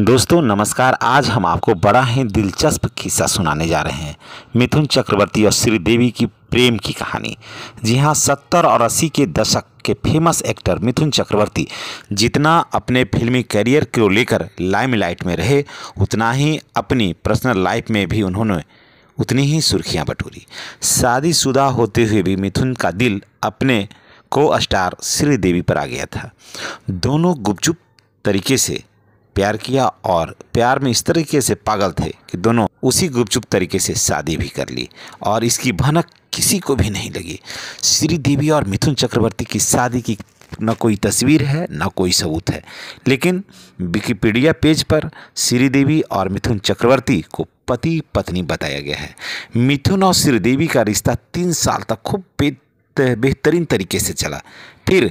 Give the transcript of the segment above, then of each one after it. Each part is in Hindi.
दोस्तों नमस्कार आज हम आपको बड़ा ही दिलचस्प किस्सा सुनाने जा रहे हैं मिथुन चक्रवर्ती और श्रीदेवी की प्रेम की कहानी जी हाँ सत्तर और अस्सी के दशक के फेमस एक्टर मिथुन चक्रवर्ती जितना अपने फिल्मी करियर को लेकर लाइमलाइट में रहे उतना ही अपनी पर्सनल लाइफ में भी उन्होंने उतनी ही सुर्खियाँ बटोरी शादीशुदा होते हुए भी मिथुन का दिल अपने को स्टार श्रीदेवी पर आ गया था दोनों गुपचुप तरीके से प्यार किया और प्यार में इस तरीके से पागल थे कि दोनों उसी गुपचुप तरीके से शादी भी कर ली और इसकी भनक किसी को भी नहीं लगी श्री देवी और मिथुन चक्रवर्ती की शादी की न कोई तस्वीर है न कोई सबूत है लेकिन विकिपीडिया पेज पर श्रीदेवी और मिथुन चक्रवर्ती को पति पत्नी बताया गया है मिथुन और श्रीदेवी का रिश्ता तीन साल तक खूब बेहतरीन तरीके से चला फिर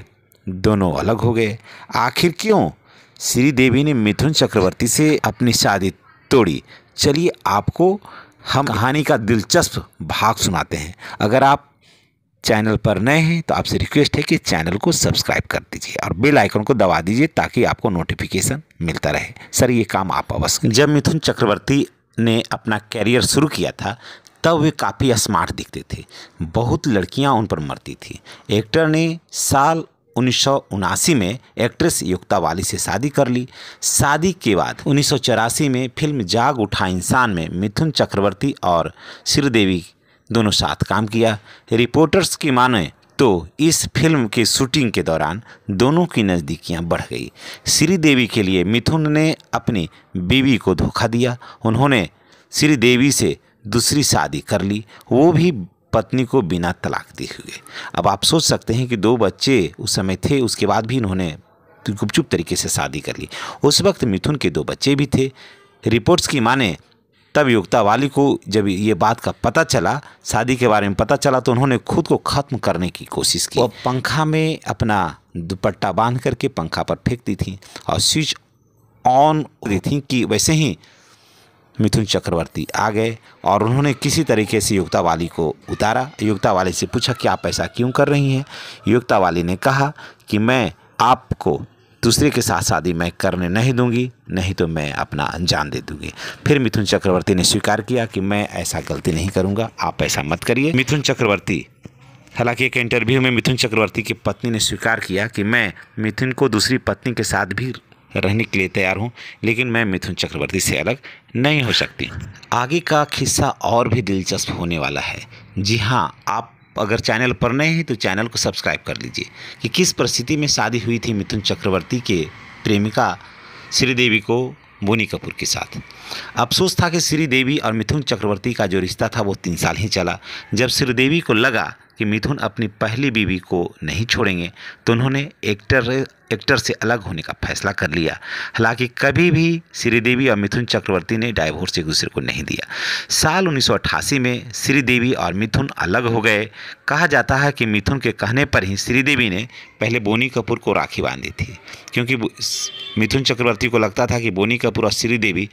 दोनों अलग हो गए आखिर क्यों श्रीदेवी ने मिथुन चक्रवर्ती से अपनी शादी तोड़ी चलिए आपको हम कहानी का दिलचस्प भाग सुनाते हैं अगर आप चैनल पर नए हैं तो आपसे रिक्वेस्ट है कि चैनल को सब्सक्राइब कर दीजिए और बेल आइकन को दबा दीजिए ताकि आपको नोटिफिकेशन मिलता रहे सर ये काम आप अवश्य जब मिथुन चक्रवर्ती ने अपना कैरियर शुरू किया था तब वे काफ़ी स्मार्ट दिखते थे बहुत लड़कियां उन पर मरती थी एक्टर ने साल उन्नीस में एक्ट्रेस युक्ता वाली से शादी कर ली शादी के बाद उन्नीस में फिल्म जाग उठा इंसान में मिथुन चक्रवर्ती और श्रीदेवी दोनों साथ काम किया रिपोर्टर्स की माने तो इस फिल्म के शूटिंग के दौरान दोनों की नज़दीकियां बढ़ गई श्रीदेवी के लिए मिथुन ने अपनी बीवी को धोखा दिया उन्होंने श्रीदेवी से दूसरी शादी कर ली वो भी पत्नी को बिना तलाक दिए हुए अब आप सोच सकते हैं कि दो बच्चे उस समय थे उसके बाद भी इन्होंने गुपचुप तरीके से शादी कर ली उस वक्त मिथुन के दो बच्चे भी थे रिपोर्ट्स की माने तब योग्यता वाली को जब ये बात का पता चला शादी के बारे में पता चला तो उन्होंने खुद को ख़त्म करने की कोशिश की और पंखा में अपना दुपट्टा बांध करके पंखा पर फेंकती थी और स्विच ऑन होती थी कि वैसे ही मिथुन चक्रवर्ती आ गए और उन्होंने किसी तरीके से युक्ता वाली को उतारा युक्ता वाली से पूछा कि आप ऐसा क्यों कर रही हैं युक्ता वाली ने कहा कि मैं आपको दूसरे के साथ शादी मैं करने नहीं दूंगी नहीं तो मैं अपना अनजान दे दूंगी फिर मिथुन चक्रवर्ती ने स्वीकार किया कि मैं ऐसा गलती नहीं करूंगा आप ऐसा मत करिए मिथुन चक्रवर्ती हालांकि एक इंटरव्यू में मिथुन चक्रवर्ती की पत्नी ने स्वीकार किया कि मैं मिथुन को दूसरी पत्नी के साथ भी रहने के लिए तैयार हूँ लेकिन मैं मिथुन चक्रवर्ती से अलग नहीं हो सकती आगे का खिस्सा और भी दिलचस्प होने वाला है जी हाँ आप अगर चैनल पर नए हैं तो चैनल को सब्सक्राइब कर लीजिए कि किस परिस्थिति में शादी हुई थी मिथुन चक्रवर्ती के प्रेमिका श्रीदेवी को बोनी कपूर के साथ अफसोस था कि श्रीदेवी और मिथुन चक्रवर्ती का जो रिश्ता था वो तीन साल ही चला जब श्रीदेवी को लगा कि मिथुन अपनी पहली बीवी को नहीं छोड़ेंगे तो उन्होंने एक्टर एक्टर से अलग होने का फैसला कर लिया हालांकि कभी भी श्रीदेवी और मिथुन चक्रवर्ती ने डाइवोर्स एक दूसरे को नहीं दिया साल 1988 में श्रीदेवी और मिथुन अलग हो गए कहा जाता है कि मिथुन के कहने पर ही श्रीदेवी ने पहले बोनी कपूर को राखी बांधी थी क्योंकि मिथुन चक्रवर्ती को लगता था कि बोनी कपूर और श्रीदेवी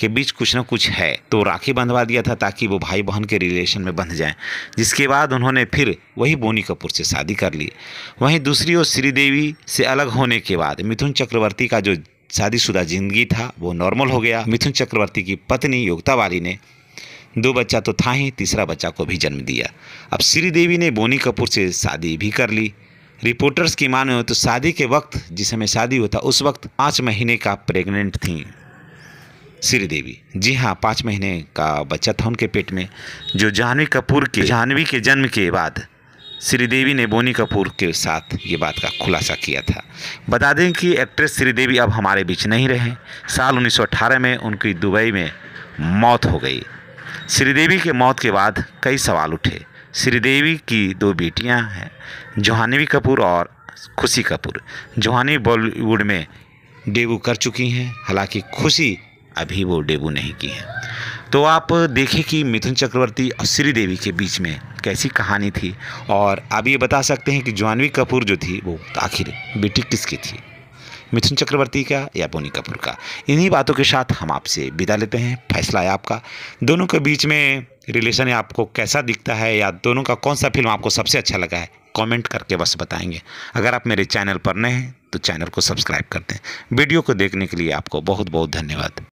के बीच कुछ ना कुछ है तो राखी बंधवा दिया था ताकि वो भाई बहन के रिलेशन में बंध जाएं जिसके बाद उन्होंने फिर वही बोनी कपूर से शादी कर ली वहीं दूसरी ओर श्रीदेवी से अलग होने के बाद मिथुन चक्रवर्ती का जो शादीशुदा जिंदगी था वो नॉर्मल हो गया मिथुन चक्रवर्ती की पत्नी योगता वाली ने दो बच्चा तो था ही तीसरा बच्चा को भी जन्म दिया अब श्रीदेवी ने बोनी कपूर से शादी भी कर ली रिपोर्टर्स की माने हो तो शादी के वक्त जिस समय शादी होता उस वक्त पाँच महीने का प्रेग्नेंट थी श्रीदेवी जी हाँ पाँच महीने का बच्चा था उनके पेट में जो जाह्नवी कपूर के जाह्नवी के जन्म के बाद श्रीदेवी ने बोनी कपूर के साथ ये बात का खुलासा किया था बता दें कि एक्ट्रेस श्रीदेवी अब हमारे बीच नहीं रहे साल 1918 में उनकी दुबई में मौत हो गई श्रीदेवी के मौत के बाद कई सवाल उठे श्रीदेवी की दो बेटियां हैं जोहानवी कपूर और खुशी कपूर जोहानवी बॉलीवुड में डेबू कर चुकी हैं हालांकि खुशी अभी वो डेबू नहीं की हैं तो आप देखें कि मिथुन चक्रवर्ती और श्रीदेवी के बीच में कैसी कहानी थी और आप ये बता सकते हैं कि जानवी कपूर जो थी वो आखिर बेटी किसकी थी मिथुन चक्रवर्ती का या बोनी कपूर का इन्हीं बातों के साथ हम आपसे विदा लेते हैं फैसला है आपका दोनों के बीच में रिलेशन आपको कैसा दिखता है या दोनों का कौन सा फिल्म आपको सबसे अच्छा लगा है कमेंट करके बस बताएंगे अगर आप मेरे चैनल पर नए हैं तो चैनल को सब्सक्राइब कर दें वीडियो को देखने के लिए आपको बहुत बहुत धन्यवाद